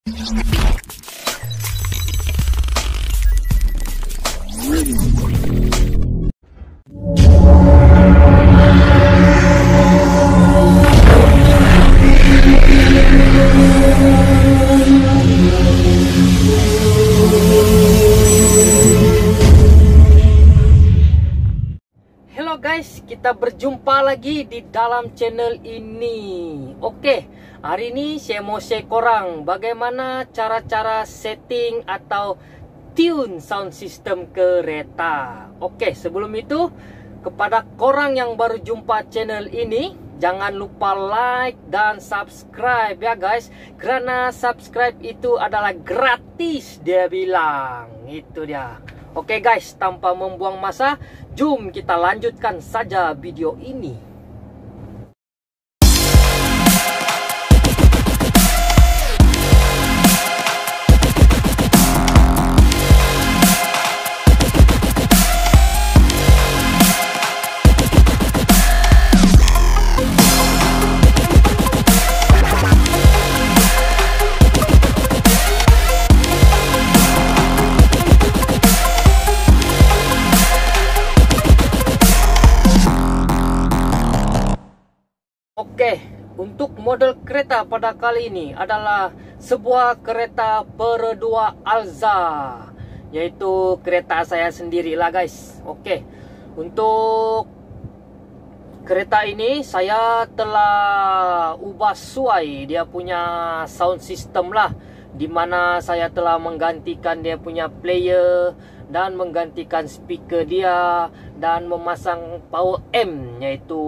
kita berjumpa lagi di dalam channel ini. Oke, okay. Hari ini saya mau share korang bagaimana cara-cara setting atau tune sound system kereta. Oke, sebelum itu kepada korang yang baru jumpa channel ini, jangan lupa like dan subscribe ya guys. Karena subscribe itu adalah gratis dia bilang. Itu dia. Oke guys, tanpa membuang masa, jom kita lanjutkan saja video ini. model kereta pada kali ini adalah sebuah kereta peredua Alza yaitu kereta saya sendirilah guys oke okay. untuk kereta ini saya telah ubah suai dia punya sound system lah di mana saya telah menggantikan dia punya player dan menggantikan speaker dia dan memasang power amp yaitu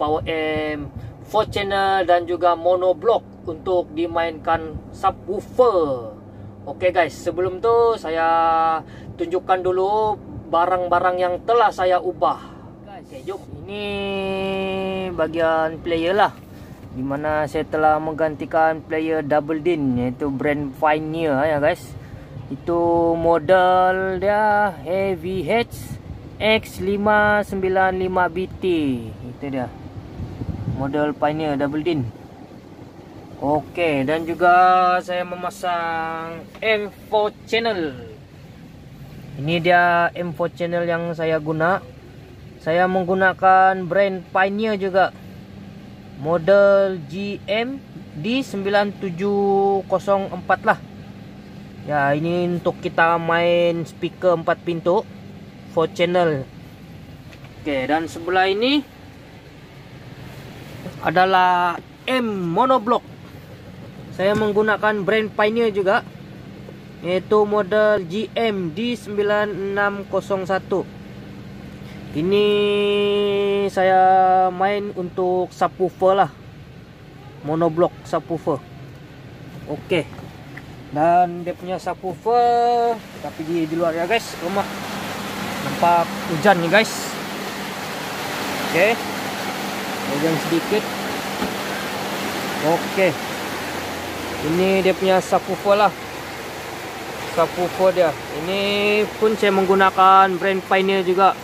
power amp Four channel dan juga mono block untuk dimainkan subwoofer Oke okay guys, sebelum tu saya tunjukkan dulu barang-barang yang telah saya ubah. Oke, eh, okay, jom. Ini bagian player lah. Di mana saya telah menggantikan player Double Din iaitu brand Finear ya eh, guys. Itu model dia Heavy H X595BT. Itu dia model Pioneer double din. Okey, dan juga saya memasang M4 channel. Ini dia M4 channel yang saya guna. Saya menggunakan brand Pioneer juga. Model GM D9704 lah. Ya, ini untuk kita main speaker 4 pintu 4 channel. Oke, dan sebelah ini adalah M monoblock saya menggunakan brand Pioneer juga yaitu model GMD9601 ini saya main untuk subwoofer lah monoblock subwoofer oke dan dia punya subwoofer tapi di, di luar ya guys rumah nampak hujan ni guys Okey. Pegang sedikit. Okey. Ini dia punya subwoofer lah. Subwoofer dia. Ini pun saya menggunakan brand Pioneer juga.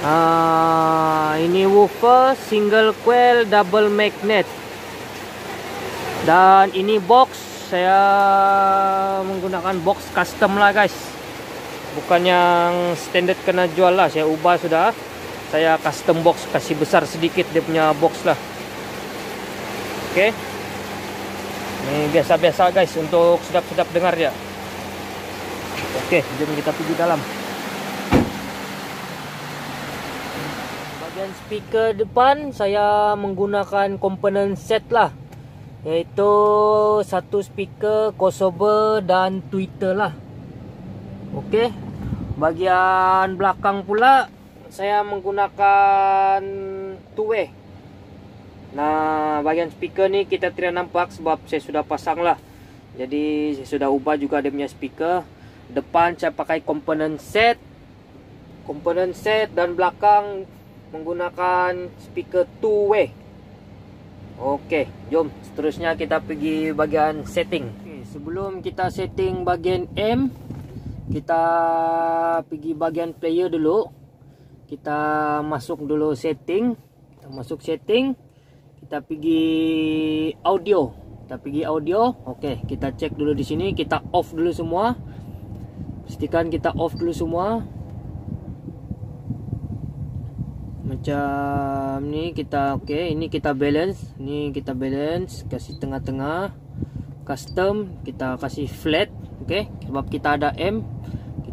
Ah, ini woofer single coil double magnet. Dan ini box saya menggunakan box custom lah guys. Bukan yang standard kena jual lah. Saya ubah sudah saya custom box kasih besar sedikit dia punya box lah oke okay. ini biasa-biasa guys untuk sedap-sedap dengar ya oke okay, jom kita pergi dalam bagian speaker depan saya menggunakan komponen set lah yaitu satu speaker crossover dan tweeter lah oke okay. bagian belakang pula saya menggunakan two way. Nah, bagian speaker ni kita tidak nampak sebab saya sudah pasang lah. Jadi saya sudah ubah juga dia punya speaker. Depan saya pakai component set, component set dan belakang menggunakan speaker two way. Oke, okay, jom seterusnya kita pergi bagian setting. Okay, sebelum kita setting bagian M, kita pergi bagian player dulu. Oke, kita masuk dulu setting kita masuk setting kita pergi audio kita pergi audio oke kita cek dulu di sini kita off dulu semua pastikan kita off dulu semua macam ni kita oke ini kita balance ini kita balance kasih tengah-tengah custom kita kasih flat oke sebab kita ada M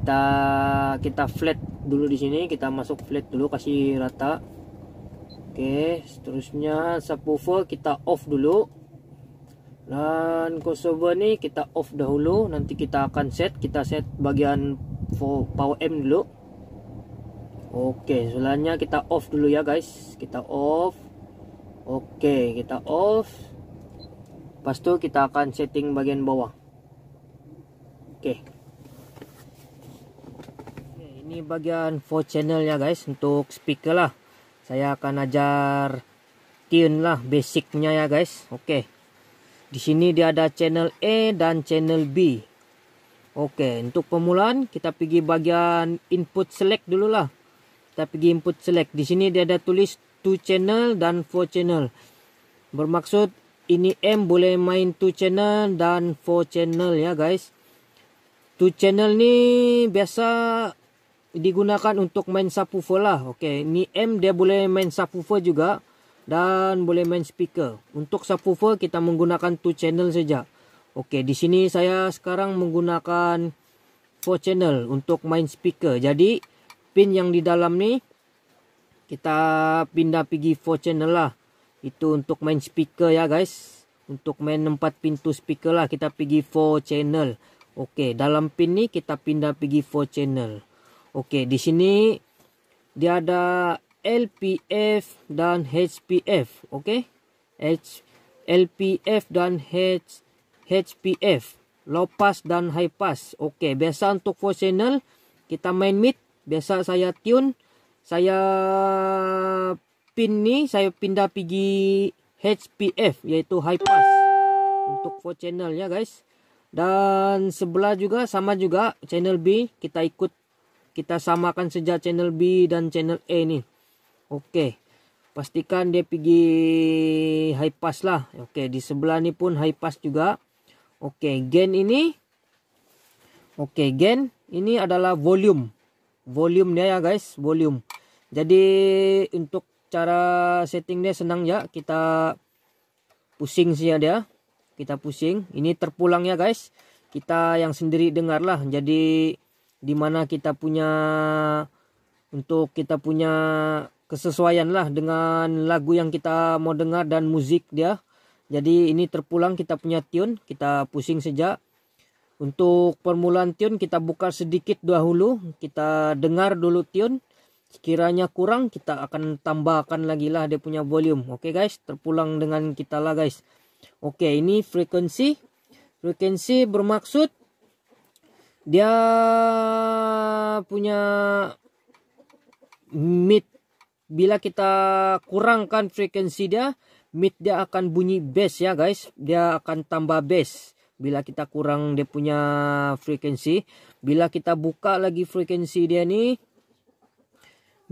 kita kita flat dulu di sini kita masuk flat dulu kasih rata oke seterusnya subwoofer kita off dulu dan crossover ini kita off dahulu nanti kita akan set kita set bagian power M dulu oke selanjutnya kita off dulu ya guys kita off oke kita off pas itu kita akan setting bagian bawah oke ini bagian channel channelnya guys untuk speaker lah saya akan ajar tune lah basicnya ya guys oke di sini dia ada channel A dan channel B oke untuk pemulaan kita pergi bagian input select dulu lah kita pergi input select di sini dia ada tulis two channel dan four channel bermaksud ini M boleh main two channel dan four channel ya guys two channel ni biasa digunakan untuk main subwoofer lah. Okey, ni M dia boleh main subwoofer juga dan boleh main speaker. Untuk subwoofer kita menggunakan 2 channel saja. Okey, di sini saya sekarang menggunakan 4 channel untuk main speaker. Jadi pin yang di dalam ni kita pindah pergi 4 channel lah. Itu untuk main speaker ya guys. Untuk main 4 pintu speaker lah kita pergi 4 channel. Okey, dalam pin ni kita pindah pergi 4 channel. Oke, di sini dia ada LPF dan HPF, oke? H LPF dan H HPF, low pass dan high pass. Oke, biasa untuk four channel kita main mid, biasa saya tune, saya pin nih, saya pindah pergi HPF yaitu high pass untuk four channel ya guys. Dan sebelah juga sama juga channel B kita ikut kita samakan saja channel B dan channel E nih oke pastikan dia pergi high pass lah oke di sebelah ini pun high pass juga oke gain ini oke gain ini adalah volume volume dia ya guys volume jadi untuk cara settingnya senang ya kita pusing sih ya dia kita pusing ini terpulang ya guys kita yang sendiri dengarlah jadi di mana kita punya untuk kita punya kesesuaian lah dengan lagu yang kita mau dengar dan musik dia jadi ini terpulang kita punya tune kita pusing sejak untuk permulaan tune kita buka sedikit dahulu kita dengar dulu tune sekiranya kurang kita akan tambahkan lagi lah dia punya volume oke okay guys terpulang dengan kita lah guys oke okay, ini frekuensi frekuensi bermaksud dia punya mid bila kita kurangkan frekuensi dia mid dia akan bunyi bass ya guys dia akan tambah bass bila kita kurang dia punya frekuensi bila kita buka lagi frekuensi dia nih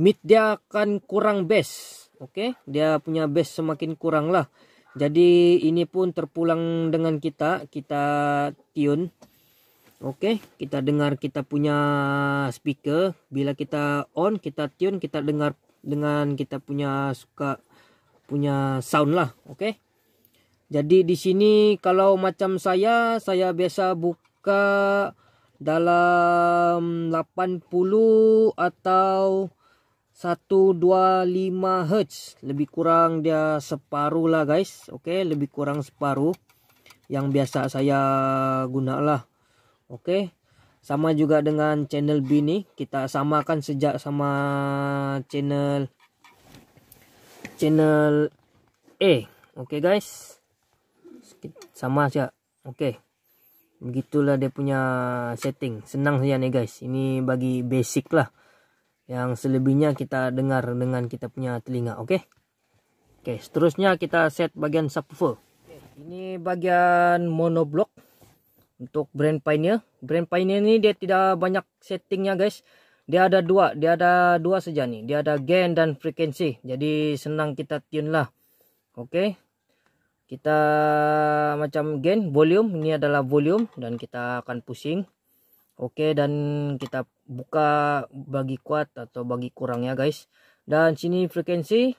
mid dia akan kurang bass oke okay? dia punya bass semakin kurang lah jadi ini pun terpulang dengan kita kita tune Oke, kita dengar kita punya speaker. Bila kita on, kita tune, kita dengar dengan kita punya suka punya sound lah, oke. Jadi di sini kalau macam saya, saya biasa buka dalam 80 atau 125 Hz. Lebih kurang dia separuh lah guys. Oke, lebih kurang separuh yang biasa saya gunalah oke sama juga dengan channel B ini kita samakan sejak sama channel channel E oke guys sama aja oke begitulah dia punya setting senang saja nih guys ini bagi basic lah yang selebihnya kita dengar dengan kita punya telinga oke oke seterusnya kita set bagian subwoofer ini bagian monoblock untuk brand Pioneer brand Pioneer ini dia tidak banyak settingnya guys dia ada dua dia ada dua saja nih dia ada gain dan frekuensi jadi senang kita tune lah oke okay. kita macam gain volume ini adalah volume dan kita akan pusing oke okay, dan kita buka bagi kuat atau bagi kurangnya guys dan sini frekuensi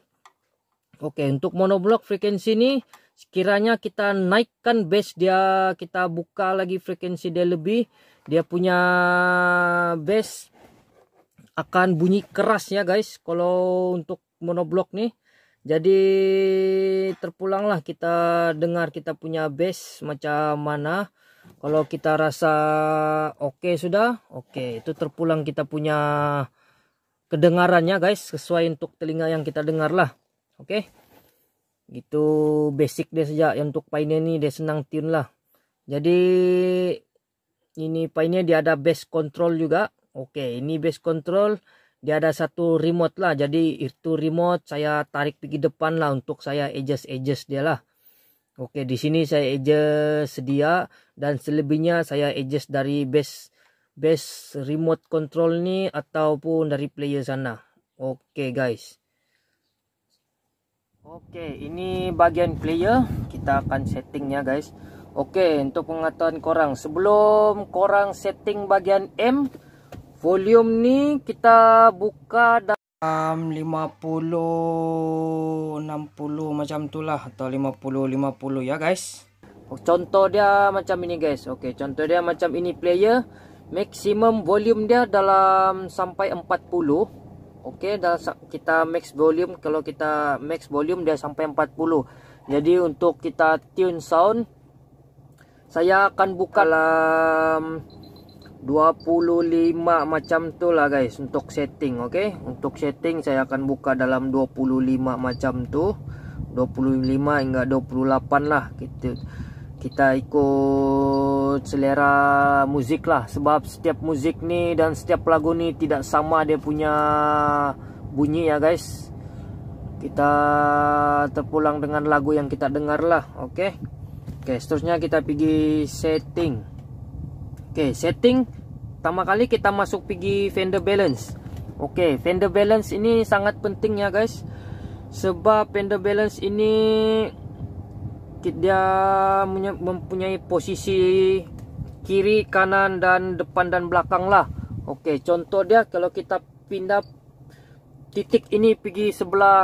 oke okay, untuk monoblock frekuensi ini sekiranya kita naikkan base dia kita buka lagi frekuensi dia lebih dia punya base akan bunyi keras ya guys kalau untuk monoblock nih jadi terpulanglah kita dengar kita punya base macam mana kalau kita rasa oke okay sudah oke okay. itu terpulang kita punya kedengarannya guys sesuai untuk telinga yang kita dengar lah oke okay? Gitu basic dia saja untuk pioneer ni dia senang tune lah. Jadi ini pioneer dia ada base control juga. okey ini base control dia ada satu remote lah. Jadi itu remote saya tarik pergi depan lah untuk saya adjust adjust dia lah. okey di sini saya adjust sedia dan selebihnya saya adjust dari base base remote control ni ataupun dari player sana. okey guys. Okey, ini bahagian player kita akan settingnya guys. Okey, untuk pengetahuan korang sebelum korang setting bahagian M volume ni kita buka dalam 50 60 macam itulah atau 50 50 ya guys. Contoh dia macam ini guys. Okey, contoh dia macam ini player maksimum volume dia dalam sampai 40. Oke, okay, kita max volume kalau kita max volume dia sampai 40. Jadi untuk kita tune sound saya akan buka dalam 25 macam tu lah guys untuk setting oke okay? untuk setting saya akan buka dalam 25 macam tu 25 hingga 28 lah gitu kita ikut selera muzik lah sebab setiap muzik ni dan setiap lagu ni tidak sama dia punya bunyi ya guys kita terpulang dengan lagu yang kita dengar lah oke okay? oke okay, seterusnya kita pergi setting oke okay, setting pertama kali kita masuk pergi fender balance oke okay, fender balance ini sangat penting ya guys sebab fender balance ini dia mempunyai posisi kiri kanan dan depan dan belakang lah Oke contoh dia kalau kita pindah titik ini pergi sebelah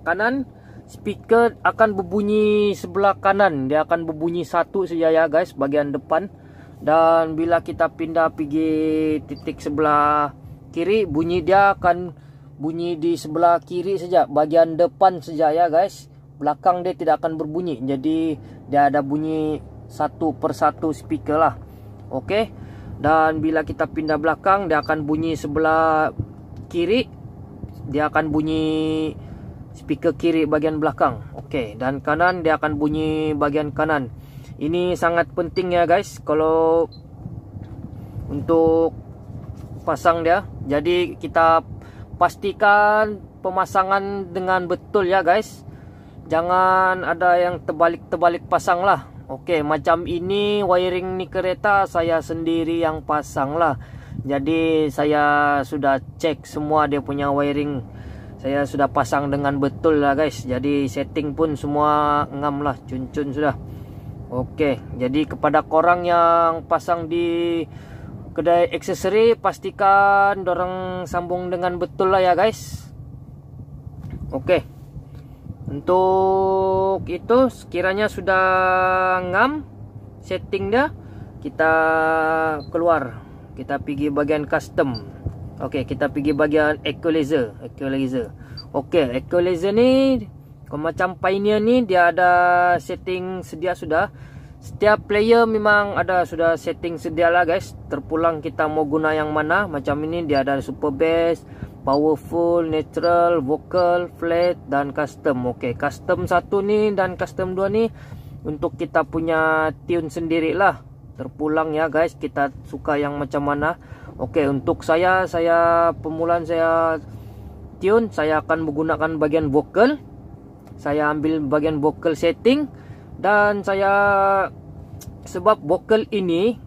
kanan speaker akan berbunyi sebelah kanan dia akan berbunyi satu saja ya guys bagian depan dan bila kita pindah pergi titik sebelah kiri bunyi dia akan bunyi di sebelah kiri saja bagian depan saja ya guys belakang dia tidak akan berbunyi jadi dia ada bunyi satu persatu speaker lah oke okay? dan bila kita pindah belakang dia akan bunyi sebelah kiri dia akan bunyi speaker kiri bagian belakang oke okay. dan kanan dia akan bunyi bagian kanan ini sangat penting ya guys kalau untuk pasang dia jadi kita pastikan pemasangan dengan betul ya guys jangan ada yang terbalik-terbalik pasang lah Oke macam ini wiring ni kereta saya sendiri yang pasang lah Jadi saya sudah cek semua dia punya wiring Saya sudah pasang dengan betul lah guys Jadi setting pun semua ngam lah cun-cun sudah Oke jadi kepada korang yang pasang di kedai aksesori Pastikan dorang sambung dengan betul lah ya guys Oke untuk itu sekiranya sudah ngam setting dah kita keluar kita pergi bagian custom Okey, kita pergi bagian equalizer. Equalizer. Okey, equalizer ni macam Pioneer ni dia ada setting sedia sudah. Setiap player memang ada sudah setting sedia lah guys. Terpulang kita mau guna yang mana. Macam ini dia ada super bass, powerful, natural, vocal, flat dan custom. Okey, custom satu ni dan custom dua ni untuk kita punya tune sendirilah. Terpulang ya guys, kita suka yang macam mana. Okey, untuk saya saya pemulaan saya tune, saya akan menggunakan bagian vocal. Saya ambil bagian vocal setting dan saya sebab vocal ini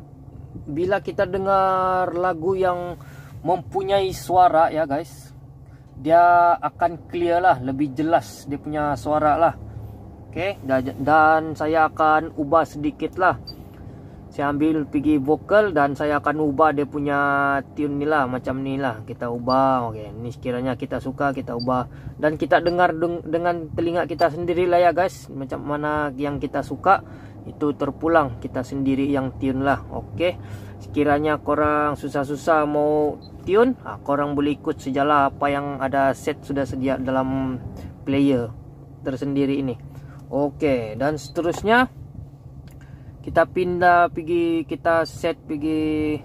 bila kita dengar lagu yang mempunyai suara ya guys dia akan clear lah lebih jelas dia punya suara lah okay. dan saya akan ubah sedikit lah saya ambil pergi vokal dan saya akan ubah dia punya tune ni lah macam ni lah kita ubah okay. ni sekiranya kita suka kita ubah dan kita dengar deng dengan telinga kita sendiri lah ya guys macam mana yang kita suka itu terpulang kita sendiri yang tiun lah oke sekiranya korang susah-susah mau tiun ah, korang boleh ikut sejalah apa yang ada set sudah sedia dalam player tersendiri ini oke dan seterusnya kita pindah pergi kita set pergi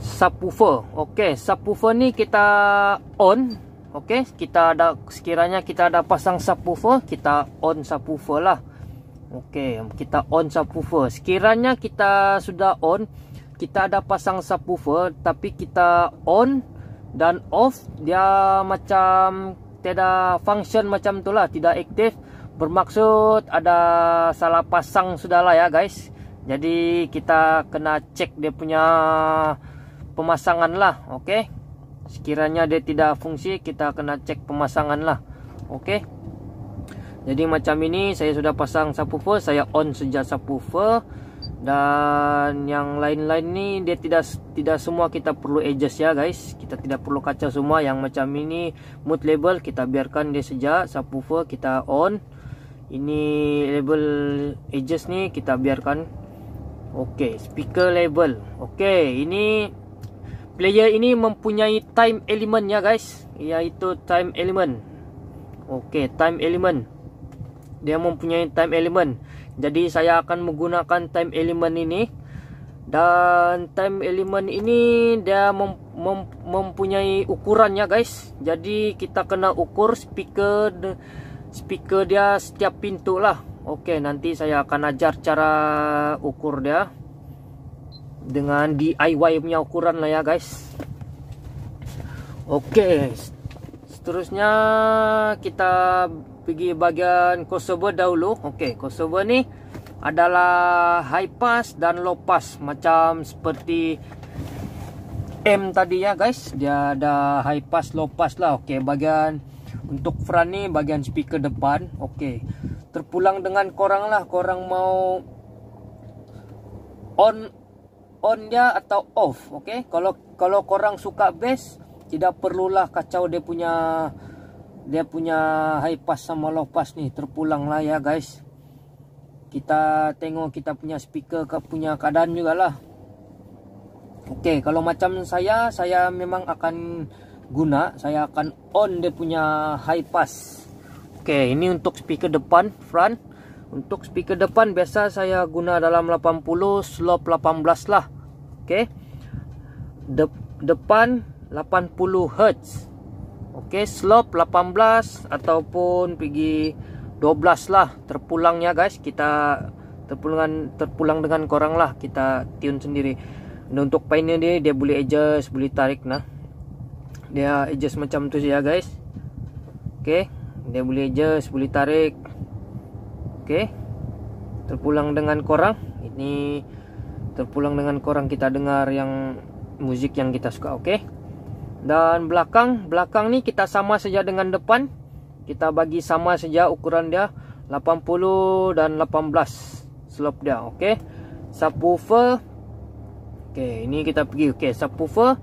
subwoofer oke subwoofer ni kita on Okey, kita ada sekiranya kita ada pasang subwoofer, kita on subwoofer lah. Okey, kita on subwoofer. Sekiranya kita sudah on, kita ada pasang subwoofer tapi kita on dan off dia macam tidak function macam itulah, tidak aktif. Bermaksud ada salah pasang sudahlah ya, guys. Jadi kita kena cek dia punya pemasangan lah, okey sekiranya dia tidak fungsi kita kena cek pemasangan lah oke jadi macam ini saya sudah pasang subwoofer saya on saja subwoofer dan yang lain-lain ni dia tidak tidak semua kita perlu adjust ya guys kita tidak perlu kacau semua yang macam ini mood label kita biarkan dia saja subwoofer kita on ini label adjust ni kita biarkan Oke, okay, speaker label. Oke, okay, ini player ini mempunyai time element ya guys iaitu time element ok time element dia mempunyai time element jadi saya akan menggunakan time element ini dan time element ini dia mem mem mempunyai ukurannya guys jadi kita kena ukur speaker speaker dia setiap pintu lah ok nanti saya akan ajar cara ukur dia dengan DIY punya ukuran lah ya guys oke seterusnya kita pergi bagian crossover dahulu oke crossover ni adalah high pass dan low pass macam seperti M tadi ya guys dia ada high pass low pass lah oke bagian untuk front ni bagian speaker depan oke terpulang dengan korang lah korang mau on on dia atau off okey kalau kalau korang suka bass tidak perlulah kacau dia punya dia punya high pass sama low pass ni terpulang lah ya guys kita tengok kita punya speaker ke punya keadaan jugalah okey kalau macam saya saya memang akan guna saya akan on dia punya high pass okey ini untuk speaker depan front untuk speaker depan biasa saya guna dalam 80 slope 18 lah. Okey. De depan 80 Hz. Okey, slope 18 ataupun pergi 12 lah terpulangnya guys. Kita terpulang terpulang dengan korang lah kita tune sendiri. Dan untuk painnya dia dia boleh adjust, boleh tarik nah. Dia adjust macam tu saja guys. Okey, dia boleh adjust, boleh tarik. Oke. Terpulang dengan korang. Ini terpulang dengan korang kita dengar yang musik yang kita suka, oke? Dan belakang, belakang nih kita sama saja dengan depan. Kita bagi sama saja ukuran dia 80 dan 18 slope dia, oke? Subwoofer. Oke, ini kita pergi. Oke, subwoofer.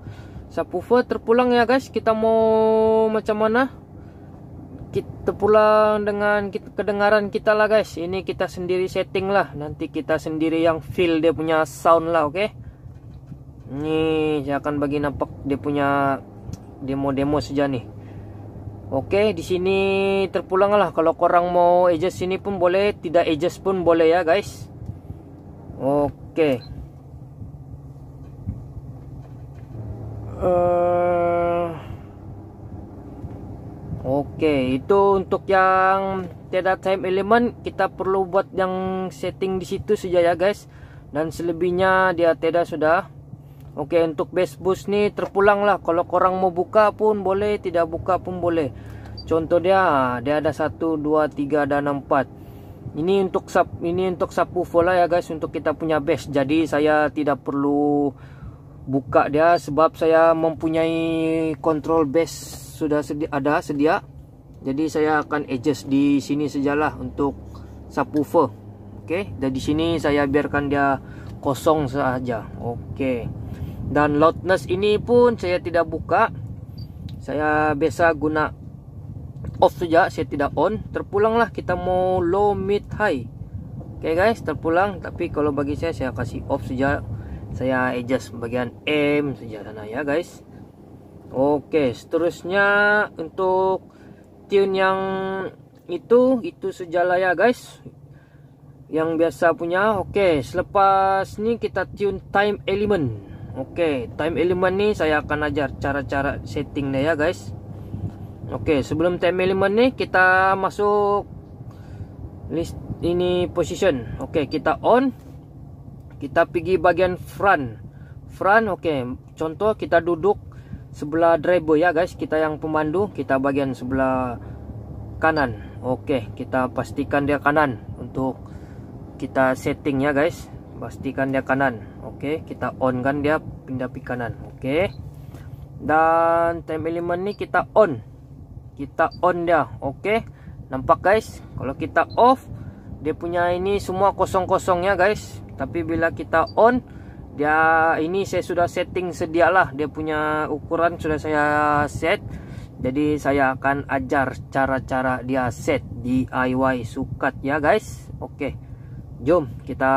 Subwoofer terpulang ya guys. Kita mau macam mana? kita pulang dengan kita, kedengaran kita lah guys ini kita sendiri setting lah nanti kita sendiri yang feel dia punya sound lah oke okay? ini saya akan bagi nampak dia punya demo-demo saja nih oke okay, di sini terpulang lah kalau korang mau adjust sini pun boleh tidak adjust pun boleh ya guys oke okay. uh, eh, Oke, itu untuk yang tidak time element kita perlu buat yang setting di situ saja ya guys. Dan selebihnya dia tidak sudah. Oke, untuk base boost nih terpulang lah. Kalau orang mau buka pun boleh, tidak buka pun boleh. Contoh dia, ah, dia ada 1 2 3 dan 4. Ini untuk sub ini untuk sapu lah ya guys untuk kita punya base. Jadi saya tidak perlu buka dia sebab saya mempunyai kontrol base sudah sedi ada sedia jadi saya akan adjust di sini sajalah untuk subwoofer oke okay? dan di sini saya biarkan dia kosong saja oke okay. dan loudness ini pun saya tidak buka saya biasa guna off saja saya tidak on terpulanglah kita mau low mid high oke okay guys terpulang tapi kalau bagi saya saya kasih off saja saya adjust bagian M saja sana ya guys oke okay, seterusnya untuk tune yang itu itu sejalan ya guys yang biasa punya oke okay, selepas ini kita tune time element oke okay, time element nih saya akan ajar cara-cara settingnya ya guys oke okay, sebelum time element nih kita masuk list ini position oke okay, kita on kita pergi bagian front front oke okay. contoh kita duduk sebelah drebo ya guys kita yang pemandu kita bagian sebelah kanan oke kita pastikan dia kanan untuk kita setting ya guys pastikan dia kanan oke kita on kan dia pindah ke kanan oke dan time element ini kita on kita on dia oke nampak guys kalau kita off dia punya ini semua kosong-kosong ya guys tapi bila kita on dia ini saya sudah setting sedialah dia punya ukuran sudah saya set jadi saya akan ajar cara-cara dia set DIY sukat ya guys oke jom kita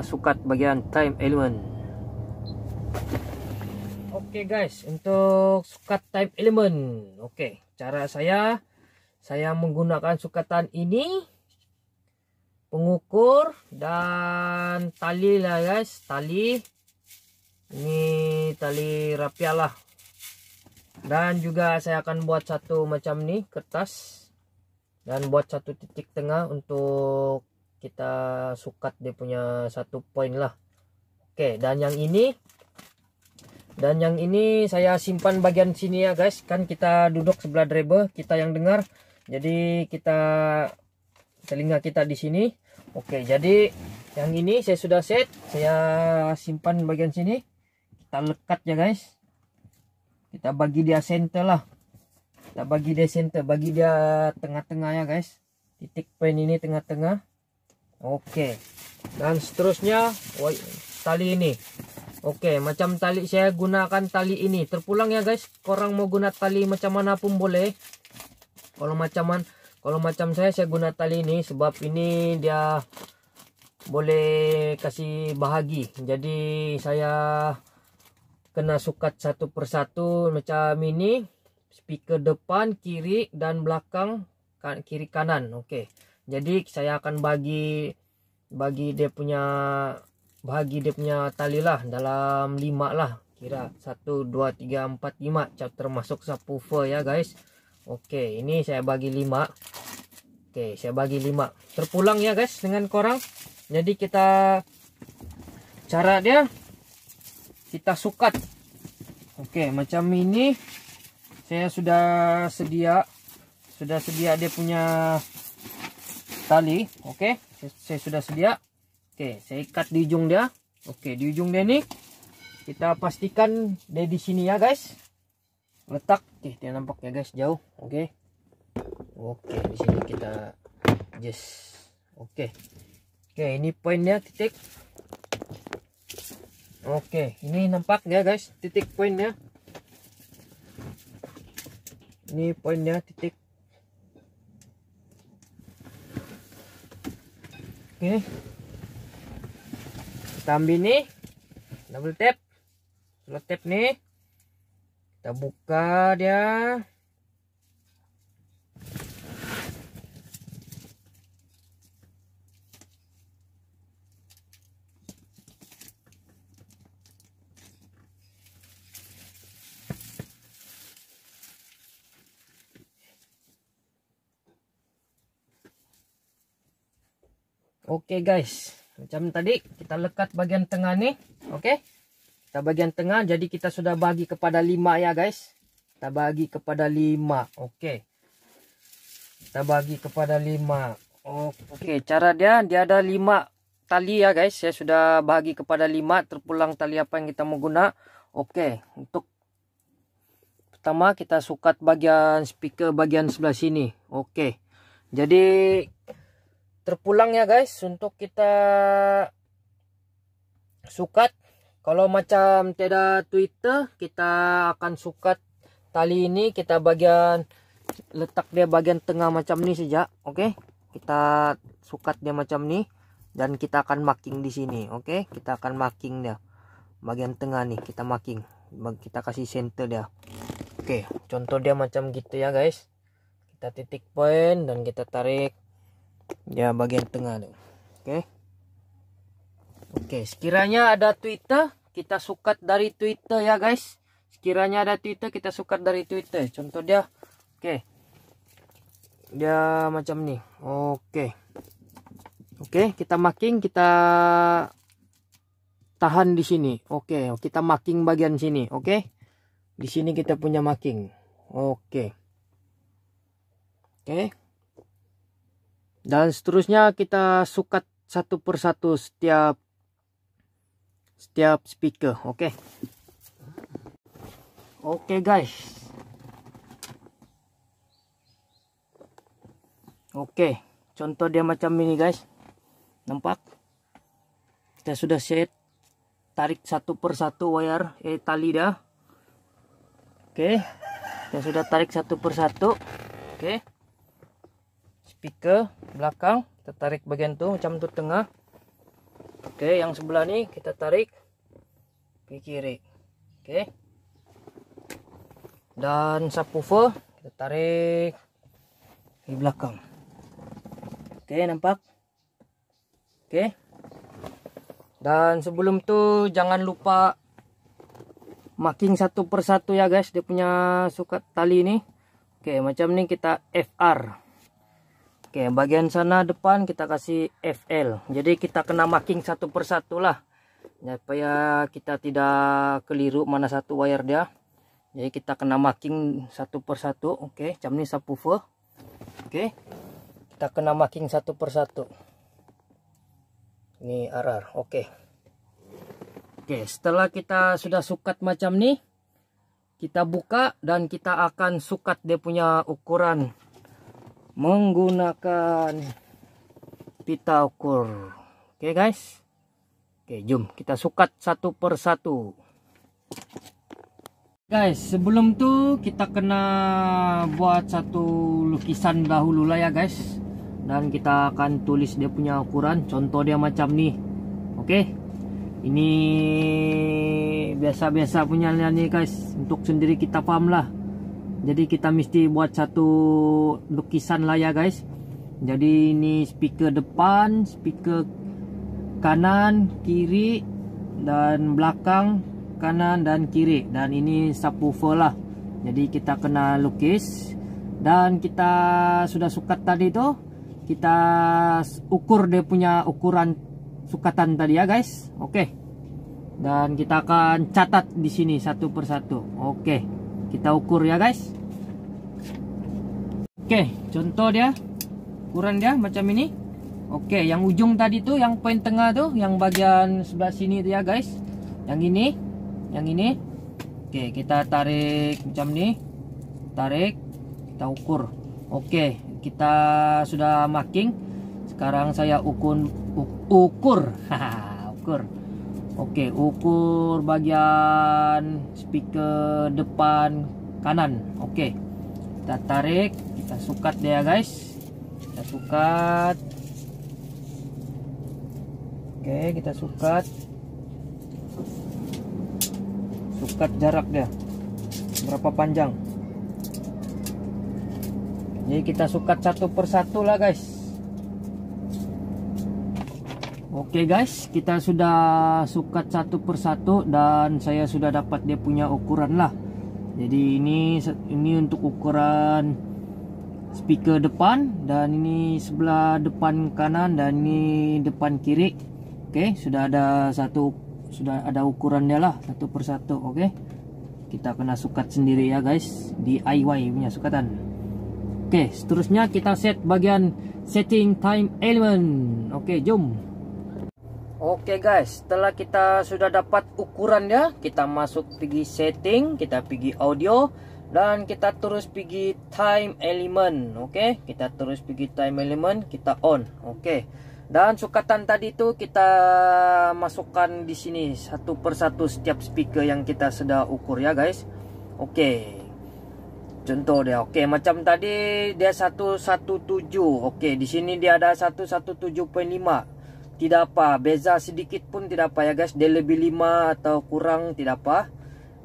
sukat bagian time element oke guys untuk sukat time element oke cara saya saya menggunakan sukatan ini pengukur dan tali lah guys tali ini tali rapia lah dan juga saya akan buat satu macam nih kertas dan buat satu titik tengah untuk kita sukat dia punya satu poin lah oke dan yang ini dan yang ini saya simpan bagian sini ya guys kan kita duduk sebelah driver kita yang dengar jadi kita telinga kita di sini Oke, jadi yang ini saya sudah set, saya simpan bagian sini. Kita lekat ya, guys. Kita bagi dia center lah. Kita bagi dia center, bagi dia tengah-tengah ya, guys. Titik pen ini tengah-tengah. Oke. Dan seterusnya tali ini. Oke, macam tali saya gunakan tali ini. Terpulang ya, guys. korang mau guna tali macam mana pun boleh. Kalau macam mana kalau macam saya saya guna tali ini sebab ini dia boleh kasih bahagi jadi saya kena sukat satu persatu macam ini speaker depan kiri dan belakang kan, kiri kanan oke okay. jadi saya akan bagi bagi dia punya bagi dia punya tali lah dalam lima lah kira satu dua tiga empat lima termasuk subwoofer ya guys Oke, ini saya bagi lima. Oke, saya bagi lima. Terpulang ya guys dengan korang. Jadi kita cara dia kita sukat. Oke, macam ini saya sudah sedia sudah sedia dia punya tali. Oke, saya, saya sudah sedia. Oke, saya ikat di ujung dia. Oke, di ujung dia nih kita pastikan dia di sini ya guys letak oke dia nampak ya guys jauh oke okay. oke okay, di sini kita just oke okay. oke okay, ini poinnya titik oke okay, ini nampak ya guys titik poinnya ini poinnya titik oke okay. tambi nih double tap slot tap nih kita buka dia Oke okay guys, macam tadi kita lekat bagian tengah nih, oke? Okay? Kita bagian tengah. Jadi kita sudah bagi kepada 5 ya guys. Kita bagi kepada 5. Oke. Okay. Kita bagi kepada 5. Oke. Okay. Cara dia dia ada 5 tali ya guys. Saya sudah bagi kepada 5. Terpulang tali apa yang kita mau guna. Oke. Okay. Untuk pertama kita sukat bagian speaker bagian sebelah sini. Oke. Jadi terpulang ya guys untuk kita sukat kalau macam tiada Twitter, kita akan sukat tali ini kita bagian letak dia bagian tengah macam ni saja, oke? Okay? Kita sukat dia macam ni dan kita akan marking di sini, oke? Okay? Kita akan marking dia. Bagian tengah nih kita marking. Kita kasih center dia. Oke, okay, contoh dia macam gitu ya, guys. Kita titik poin dan kita tarik ya bagian tengah tuh. Oke. Okay. Oke, okay, sekiranya ada Twitter, kita sukat dari Twitter ya guys sekiranya ada Twitter kita sukat dari Twitter contoh dia oke okay. dia macam nih oke okay. oke okay, kita marking kita tahan di sini oke okay, kita marking bagian sini oke okay? di sini kita punya marking oke okay. oke okay. dan seterusnya kita sukat satu persatu setiap setiap speaker oke okay? oke okay, guys oke okay. contoh dia macam ini guys nampak kita sudah set tarik satu persatu wire eh tali dah oke okay. kita sudah tarik satu persatu oke okay. speaker belakang kita tarik bagian tuh macam tuh tengah oke yang sebelah nih kita tarik ke kiri oke dan subwoofer kita tarik ke belakang oke nampak oke dan sebelum itu jangan lupa marking satu persatu ya guys dia punya sukat tali ini oke macam ini kita FR Oke, bagian sana depan kita kasih FL. Jadi kita kena marking satu persatu lah. Supaya kita tidak keliru mana satu wire dia. Jadi kita kena marking satu persatu. Oke, macam ini subwoofer. Oke. Kita kena marking satu persatu. Ini arar Oke. Oke, setelah kita sudah sukat macam ini. kita buka dan kita akan sukat dia punya ukuran menggunakan pita ukur oke okay, guys oke okay, jom kita sukat satu per satu guys sebelum tuh kita kena buat satu lukisan dahulu lah ya guys dan kita akan tulis dia punya ukuran contoh dia macam nih oke okay? ini biasa-biasa punya nih guys untuk sendiri kita paham lah jadi kita mesti buat satu lukisan lah ya guys jadi ini speaker depan speaker kanan kiri dan belakang kanan dan kiri dan ini subwoofer lah jadi kita kena lukis dan kita sudah sukat tadi tuh kita ukur dia punya ukuran sukatan tadi ya guys oke dan kita akan catat di sini satu persatu oke kita ukur ya guys Oke, contoh dia ukuran dia macam ini. Oke, yang ujung tadi tuh, yang poin tengah tuh, yang bagian sebelah sini tuh ya guys. Yang ini, yang ini. Oke, kita tarik macam ini. Tarik, kita ukur. Oke, kita sudah marking. Sekarang saya ukun, ukur, ukur. Oke, ukur bagian speaker depan kanan. Oke kita tarik kita sukat dia guys kita sukat oke kita sukat sukat jarak dia berapa panjang jadi kita sukat satu persatu lah guys Oke guys kita sudah sukat satu persatu dan saya sudah dapat dia punya ukuran lah Jadi ini ini untuk ukuran speaker depan dan ini sebelah depan kanan dan ini depan kiri. Okey, sudah ada satu sudah ada ukuran dia lah satu persatu, okey. Kita kena sukat sendiri ya guys, di DIY punya sukatan. Okey, seterusnya kita set bagian setting time element. Okey, jom. Oke guys, setelah kita sudah dapat ukuran ya, kita masuk pergi setting, kita pergi audio, dan kita terus pergi time element. Oke, kita terus pergi time element, kita on. Oke, dan sukatan tadi itu kita masukkan di sini satu persatu setiap speaker yang kita sudah ukur ya guys. Oke, contoh dia. Oke, macam tadi dia 117. Oke, di sini dia ada 117.5. tidak apa beza sedikit pun tidak apa ya guys dia lebih 5 atau kurang tidak apa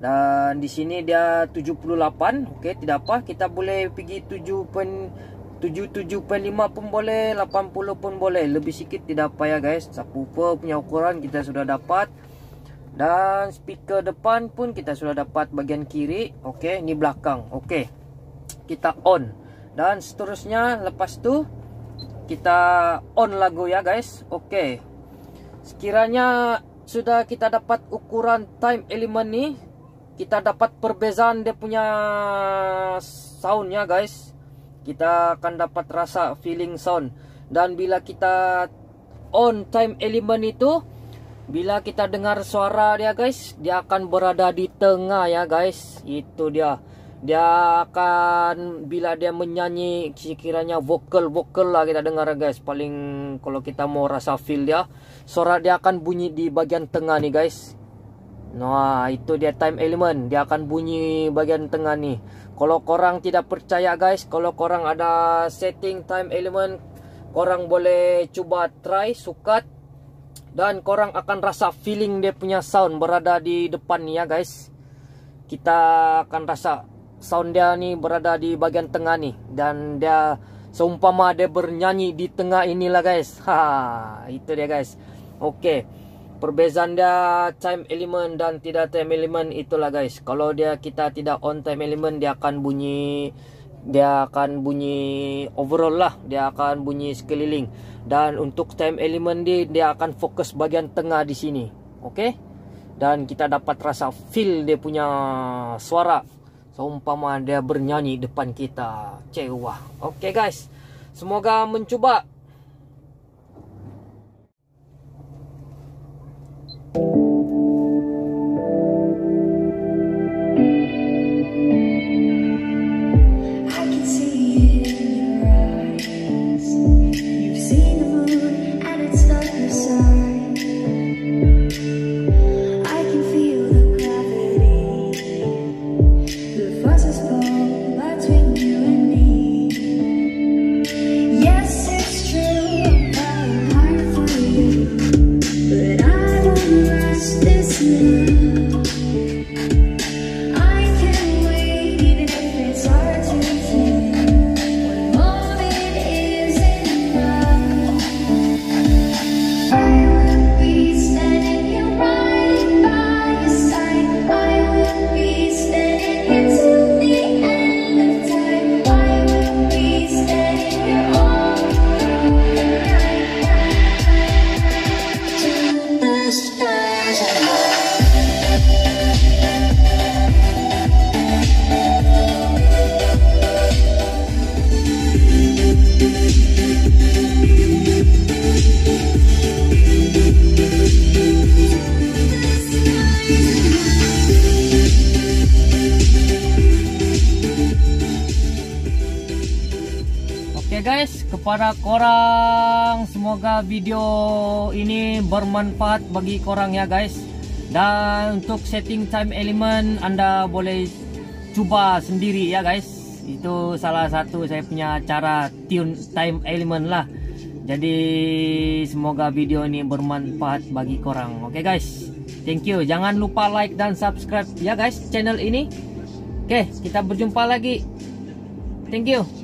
dan di sini dia 78 okay. tidak apa kita boleh pergi 7.775 pun boleh 80 pun boleh lebih sikit tidak apa ya guys subwoofer punya ukuran kita sudah dapat dan speaker depan pun kita sudah dapat bagian kiri okay. Ini belakang okay. kita on dan seterusnya lepas tu kita on lagu ya guys oke sekiranya sudah kita dapat ukuran time element nih kita dapat perbezaan dia punya soundnya guys kita akan dapat rasa feeling sound dan bila kita on time element itu bila kita dengar suara dia guys dia akan berada di tengah ya guys itu dia dia akan bila dia menyanyi sekiranya vokal vokal lah kita dengar guys paling kalau kita mau rasa feel dia suara dia akan bunyi di bagian tengah nih guys nah itu dia time element dia akan bunyi bagian tengah nih kalau korang tidak percaya guys kalau korang ada setting time element korang boleh cuba try sukat dan korang akan rasa feeling dia punya sound berada di depan nih ya guys kita akan rasa sound dia ni berada di bagian tengah ni dan dia seumpama dia bernyanyi di tengah inilah guys. Ha, itu dia guys. Okey. Perbezaan dia time element dan tidak time element itulah guys. Kalau dia kita tidak on time element dia akan bunyi dia akan bunyi overall lah Dia akan bunyi sekeliling Dan untuk time element dia Dia akan fokus bagian tengah di sini Okey Dan kita dapat rasa feel dia punya suara Seumpama dia bernyanyi depan kita. Cewah. Oke okay, guys. Semoga mencoba kepada korang. Semoga video ini bermanfaat bagi korang ya guys. Dan untuk setting time element anda boleh cuba sendiri ya guys. Itu salah satu saya punya cara tune time element lah. Jadi semoga video ini bermanfaat bagi korang. Oke okay guys. Thank you. Jangan lupa like dan subscribe ya guys channel ini. Oke, okay, kita berjumpa lagi. Thank you.